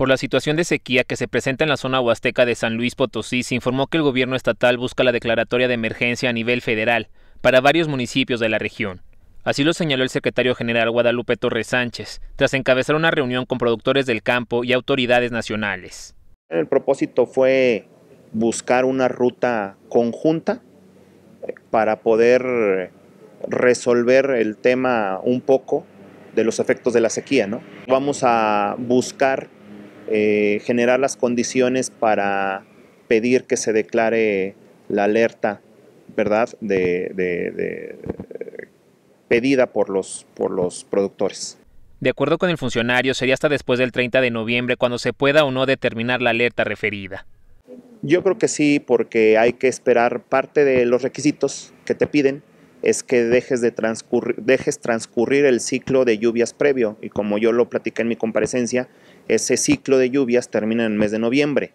Por la situación de sequía que se presenta en la zona huasteca de San Luis Potosí, se informó que el gobierno estatal busca la declaratoria de emergencia a nivel federal para varios municipios de la región. Así lo señaló el secretario general Guadalupe Torres Sánchez, tras encabezar una reunión con productores del campo y autoridades nacionales. El propósito fue buscar una ruta conjunta eh, para poder resolver el tema un poco de los efectos de la sequía. ¿no? Vamos a buscar eh, generar las condiciones para pedir que se declare la alerta, ¿verdad?, pedida por los, por los productores. De acuerdo con el funcionario, sería hasta después del 30 de noviembre cuando se pueda o no determinar la alerta referida. Yo creo que sí, porque hay que esperar parte de los requisitos que te piden es que dejes, de transcurrir, dejes transcurrir el ciclo de lluvias previo. Y como yo lo platicé en mi comparecencia, ese ciclo de lluvias termina en el mes de noviembre.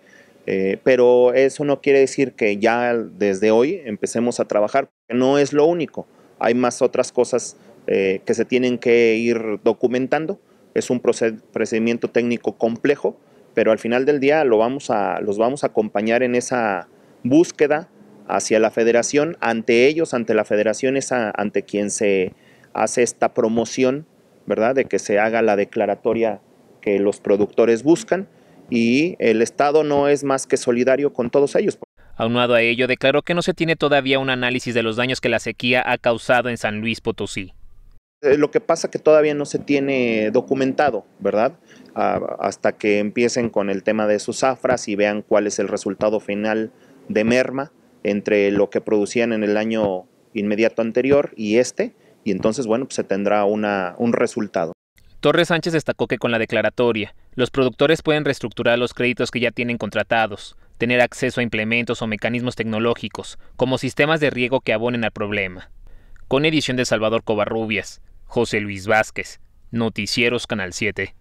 Eh, pero eso no quiere decir que ya desde hoy empecemos a trabajar, porque no es lo único. Hay más otras cosas eh, que se tienen que ir documentando. Es un procedimiento técnico complejo, pero al final del día lo vamos a, los vamos a acompañar en esa búsqueda hacia la federación, ante ellos, ante la federación, esa, ante quien se hace esta promoción, ¿verdad? De que se haga la declaratoria que los productores buscan y el Estado no es más que solidario con todos ellos. Aunado a ello, declaró que no se tiene todavía un análisis de los daños que la sequía ha causado en San Luis Potosí. Eh, lo que pasa que todavía no se tiene documentado, ¿verdad? Ah, hasta que empiecen con el tema de sus afras y vean cuál es el resultado final de merma entre lo que producían en el año inmediato anterior y este, y entonces, bueno, pues se tendrá una, un resultado. Torres Sánchez destacó que con la declaratoria, los productores pueden reestructurar los créditos que ya tienen contratados, tener acceso a implementos o mecanismos tecnológicos, como sistemas de riego que abonen al problema. Con edición de Salvador Covarrubias, José Luis Vázquez, Noticieros Canal 7.